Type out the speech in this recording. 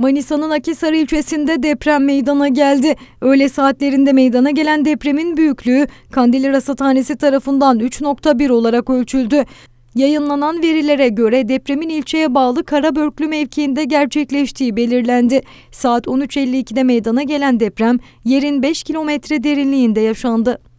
Manisa'nın Akisar ilçesinde deprem meydana geldi. Öğle saatlerinde meydana gelen depremin büyüklüğü Kandil Rasathanesi tarafından 3.1 olarak ölçüldü. Yayınlanan verilere göre depremin ilçeye bağlı Karabörklü mevkiinde gerçekleştiği belirlendi. Saat 13.52'de meydana gelen deprem yerin 5 kilometre derinliğinde yaşandı.